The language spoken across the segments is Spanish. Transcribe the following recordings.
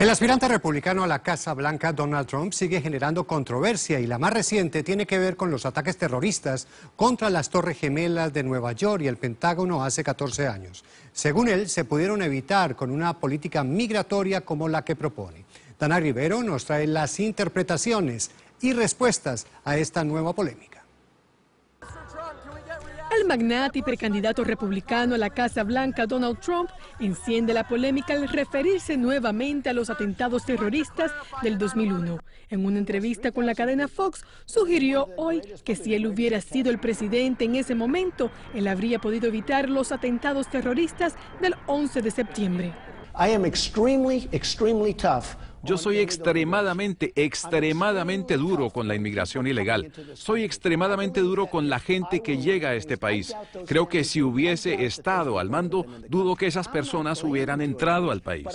El aspirante republicano a la Casa Blanca, Donald Trump, sigue generando controversia y la más reciente tiene que ver con los ataques terroristas contra las Torres Gemelas de Nueva York y el Pentágono hace 14 años. Según él, se pudieron evitar con una política migratoria como la que propone. Dana Rivero nos trae las interpretaciones y respuestas a esta nueva polémica. El magnate y precandidato republicano a la Casa Blanca, Donald Trump, enciende la polémica al referirse nuevamente a los atentados terroristas del 2001. En una entrevista con la cadena Fox, sugirió hoy que si él hubiera sido el presidente en ese momento, él habría podido evitar los atentados terroristas del 11 de septiembre. am extremely, yo soy extremadamente, extremadamente duro con la inmigración ilegal. Soy extremadamente duro con la gente que llega a este país. Creo que si hubiese estado al mando, dudo que esas personas hubieran entrado al país.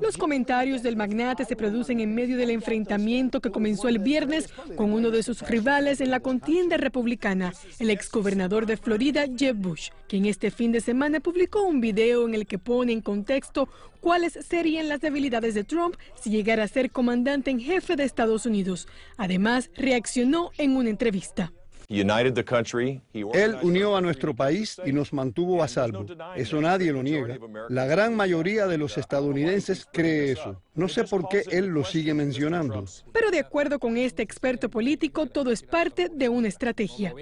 Los comentarios del magnate se producen en medio del enfrentamiento que comenzó el viernes con uno de sus rivales en la contienda republicana, el exgobernador de Florida, Jeb Bush, quien este fin de semana publicó un video en el que pone en contexto cuáles serían las debilidades de Trump si llegara a ser comandante en jefe de Estados Unidos. Además, reaccionó en una entrevista. Él unió a nuestro país y nos mantuvo a salvo. Eso nadie lo niega. La gran mayoría de los estadounidenses cree eso. No sé por qué él lo sigue mencionando. Pero de acuerdo con este experto político, todo es parte de una estrategia.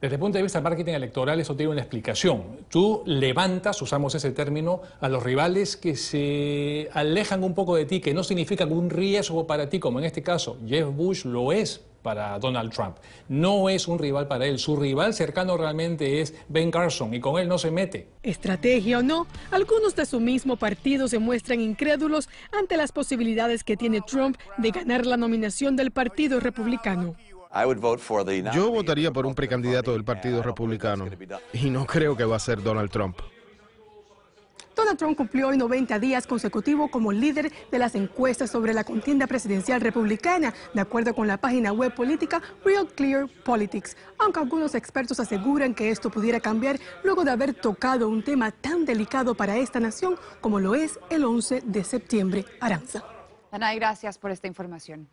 Desde el punto de vista del marketing electoral, eso tiene una explicación. Tú levantas, usamos ese término, a los rivales que se alejan un poco de ti, que no significan un riesgo para ti, como en este caso Jeff Bush lo es para Donald Trump. No es un rival para él. Su rival cercano realmente es Ben Carson y con él no se mete. Estrategia o no, algunos de su mismo partido se muestran incrédulos ante las posibilidades que tiene Trump de ganar la nominación del Partido Republicano. Yo votaría por un precandidato del Partido Republicano y no creo que va a ser Donald Trump. Donald Trump cumplió hoy 90 días consecutivos como líder de las encuestas sobre la contienda presidencial republicana, de acuerdo con la página web política Real Clear Politics, aunque algunos expertos aseguran que esto pudiera cambiar luego de haber tocado un tema tan delicado para esta nación como lo es el 11 de septiembre. Aranza. Ana, gracias por esta información.